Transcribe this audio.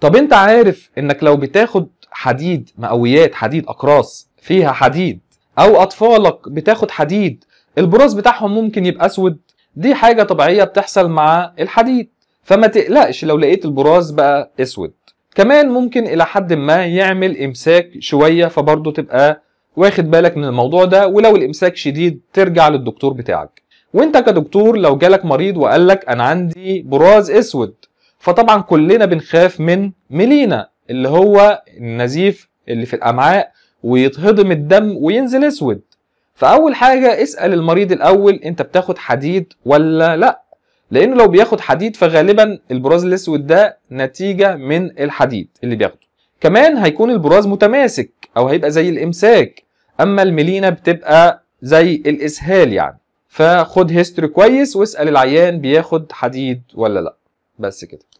طب انت عارف انك لو بتاخد حديد مقويات حديد اقراص فيها حديد او اطفالك بتاخد حديد البراز بتاعهم ممكن يبقى اسود دي حاجه طبيعيه بتحصل مع الحديد فما تقلقش لو لقيت البراز بقى اسود كمان ممكن الى حد ما يعمل امساك شويه فبرضه تبقى واخد بالك من الموضوع ده ولو الامساك شديد ترجع للدكتور بتاعك وانت كدكتور لو جالك مريض وقالك انا عندي براز اسود فطبعا كلنا بنخاف من ميلينا اللي هو النزيف اللي في الامعاء ويتهضم الدم وينزل اسود فاول حاجه اسال المريض الاول انت بتاخد حديد ولا لا لانه لو بياخد حديد فغالبا البراز الاسود ده نتيجه من الحديد اللي بياخده كمان هيكون البراز متماسك او هيبقى زي الامساك اما الميلينا بتبقى زي الاسهال يعني فخد هيستوري كويس واسال العيان بياخد حديد ولا لا بس كده